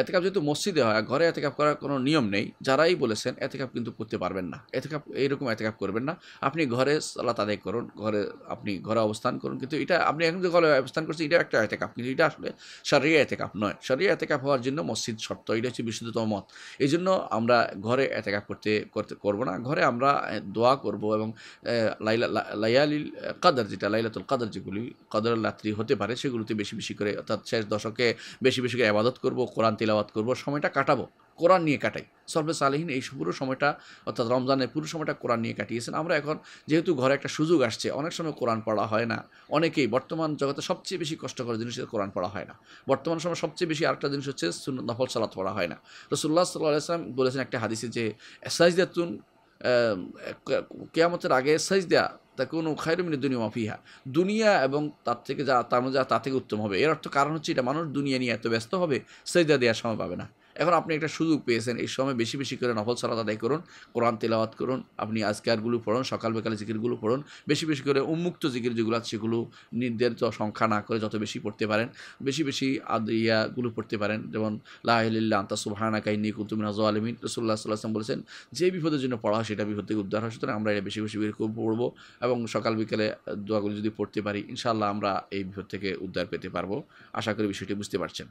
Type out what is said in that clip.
এতেকাপ যেহেতু মসজিদে হয় ঘরে এতেকাপ করার কোনো নিয়ম নেই যারাই বলেছেন এতেকাপ কিন্তু করতে পারবেন না এতেকাপ এইরকম এতেকাপ করবেন না আপনি ঘরে সালাত আদায় করুন ঘরে আপনি ঘরে অবস্থান করুন কিন্তু এটা আপনি এখন যে ঘরে অবস্থান করছেন এটা একটা এতেকাপ কিন্তু এটা আসলে সারিয়া এতেকাপ নয় সারিয়া এতেকাপ হওয়ার জন্য মসজিদ শর্ত এটা হচ্ছে বিশুদ্ধতম মত এই জন্য আমরা ঘরে এতেকাপ করতে করতে করবো না ঘরে আমরা দোয়া করব এবং লাইলা লাইয়ালিল কাদার যেটা লাইলাতুল কাদার যেগুলি কাদার রাত্রি হতে পারে সেগুলোতে বেশি বেশি করে অর্থাৎ শেষ দশকে বেশি বেশি করে আবাদত করবো কোরআন তেলাবাদ করব সময়টা কাটাবো কোরআন নিয়ে কাটাই সর্বে সালেহীন এই পুরো সময়টা অর্থাৎ রমজানের পুরো সময়টা কোরআন নিয়ে কাটিয়েছেন আমরা এখন যেহেতু ঘরে একটা সুযোগ আসছে অনেক সময় কোরআন পড়া হয় না অনেকেই বর্তমান জগতে সবচেয়ে বেশি কষ্টকর জিনিস কোরআন পড়া হয় না বর্তমান সময় সবচেয়ে বেশি আরেকটা জিনিস হচ্ছে নফল সালাত পড়া হয় না রসুল্লাহ সাল্লাহ আসলাম বলেছেন একটা হাদিসে যে সাইজ সাইজদাতুন কেয়ামতের আগে সাইজ দেয়া তা কোনো খায়রমিনী দুনিয়া মাফিহা দুনিয়া এবং তার থেকে যা তার মধ্যে তা থেকে উত্তম হবে এর অর্থ কারণ হচ্ছে এটা মানুষ দুনিয়া নিয়ে এত ব্যস্ত হবে সেজদা দেওয়ার সময় পাবে না এখন আপনি একটা সুযোগ পেয়েছেন এই সময় বেশি বেশি করে নফল সালাদ আদায় করুন কোরআন তেলাওয়াত করুন আপনি আজকারগুলো পড়ুন সকাল বিকালে জিকিরগুলো পড়ুন বেশি বেশি করে উন্মুক্ত জিকির যেগুলো আছে সেগুলো নির্ধারিত সংখ্যা না করে যত বেশি পড়তে পারেন বেশি বেশি ইয়াগুলো পড়তে পারেন যেমন লাহিল্লা আন্তা সুহানা কাহিনী কুতুমিন আজ আলমিন রসুল্লাহ সাল্লাহাম বলেছেন যে বিপদের জন্য পড়া হয় সেটা বিপদ থেকে উদ্ধার হয় সুতরাং আমরা এটা বেশি বেশি করে পড়বো এবং সকাল বিকেলে দোয়াগুলো যদি পড়তে পারি ইনশাআল্লাহ আমরা এই বিপদ থেকে উদ্ধার পেতে পারবো আশা করি বিষয়টি বুঝতে পারছেন